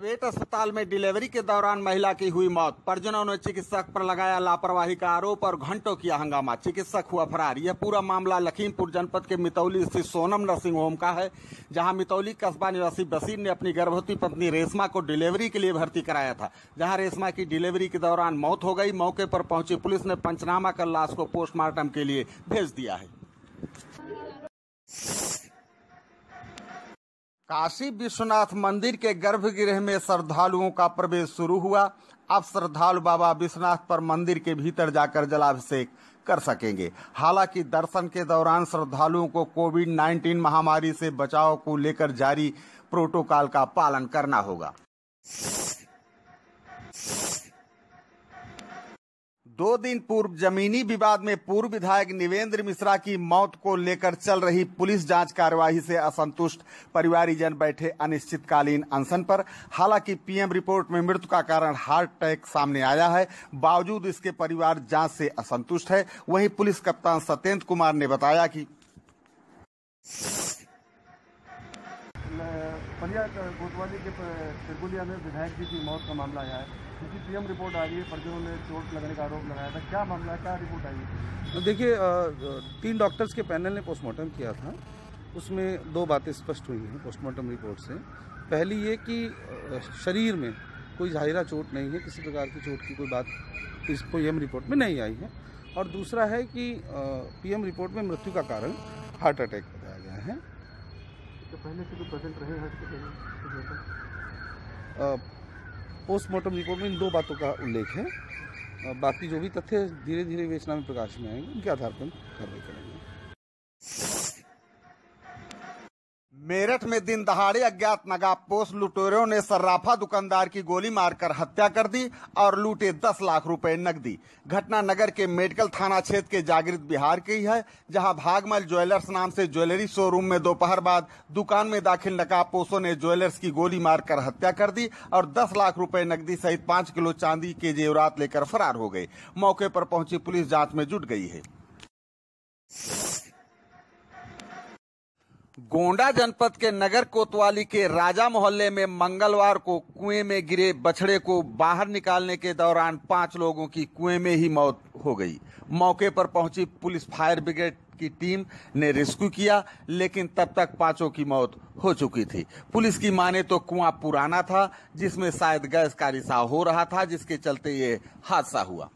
private अस्पताल में delivery के दौरान महिला की हुई मौत परिजनों ने चिकित्सक पर लगाया लापरवाही का आरोप और घंटों किया हंगामा चिकित्सक हुआ फरार यह पूरा मामला लखीमपुर जनपद के मितौली स्थित सोनम नर्सिंग होम का है जहां मितौली कस्बा निवासी बसीर ने अपनी गर्भवती पत्नी रेशमा को डिलीवरी के लिए भर्ती कराया था जहाँ रेशमा की डिलीवरी के दौरान मौत हो गई मौके पर पहुंची पुलिस ने पंचनामा कर लाश को पोस्टमार्टम के लिए भेज दिया है काशी विश्वनाथ मंदिर के गर्भगृह में श्रद्धालुओं का प्रवेश शुरू हुआ अब श्रद्धालु बाबा विश्वनाथ पर मंदिर के भीतर जाकर जलाभिषेक कर सकेंगे हालांकि दर्शन के दौरान श्रद्धालुओं को कोविड 19 महामारी से बचाव को लेकर जारी प्रोटोकॉल का पालन करना होगा दो दिन पूर्व जमीनी विवाद में पूर्व विधायक निवेंद्र मिश्रा की मौत को लेकर चल रही पुलिस जांच कार्यवाही से असंतुष्ट परिवारीजन बैठे अनिश्चितकालीन अनशन पर हालांकि पीएम रिपोर्ट में मृत्यु का कारण हार्ट अटैक सामने आया है बावजूद इसके परिवार जांच से असंतुष्ट है वहीं पुलिस कप्तान सत्येंद्र कुमार ने बताया कि पलिया कोतवाली के तिरगुलिया में विधायक जी की मौत का मामला आया है क्योंकि पीएम रिपोर्ट आ रही है परिजनों ने चोट लगने का आरोप लगाया था क्या मामला है क्या रिपोर्ट आई है तो देखिए तीन डॉक्टर्स के पैनल ने पोस्टमार्टम किया था उसमें दो बातें स्पष्ट हुई हैं पोस्टमार्टम रिपोर्ट से पहली ये कि शरीर में कोई जाहिरा चोट नहीं है किसी प्रकार की चोट की कोई बात इस पीएम रिपोर्ट में नहीं आई है और दूसरा है कि पीएम रिपोर्ट में मृत्यु का कारण हार्ट अटैक बताया गया है तो पहले से पोस्टमार्टम रिपोर्ट में इन दो बातों का उल्लेख है बाकी जो भी तथ्य धीरे धीरे वेचना में प्रकाश में आएंगे उनके आधार पर कार्रवाई करेंगे मेरठ में दिन दहाड़े अज्ञात नगाबपोश लुटेरों ने सर्राफा दुकानदार की गोली मारकर हत्या कर दी और लूटे दस लाख रुपए नकदी घटना नगर के मेडिकल थाना क्षेत्र के जागृत बिहार की है जहां भागमल ज्वेलर्स नाम से ज्वेलरी शोरूम में दोपहर बाद दुकान में दाखिल नकाबपोशों ने ज्वेलर्स की गोली मारकर हत्या कर दी और दस लाख रूपये नकदी सहित पांच किलो चांदी के जेवरात लेकर फरार हो गए मौके पर पहुंची पुलिस जाँच में जुट गई है गोंडा जनपद के नगर कोतवाली के राजा मोहल्ले में मंगलवार को कुएं में गिरे बछड़े को बाहर निकालने के दौरान पांच लोगों की कुएं में ही मौत हो गई मौके पर पहुंची पुलिस फायर ब्रिगेड की टीम ने रेस्क्यू किया लेकिन तब तक पांचों की मौत हो चुकी थी पुलिस की माने तो कुआं पुराना था जिसमें शायद गैस का रिसाव हो रहा था जिसके चलते ये हादसा हुआ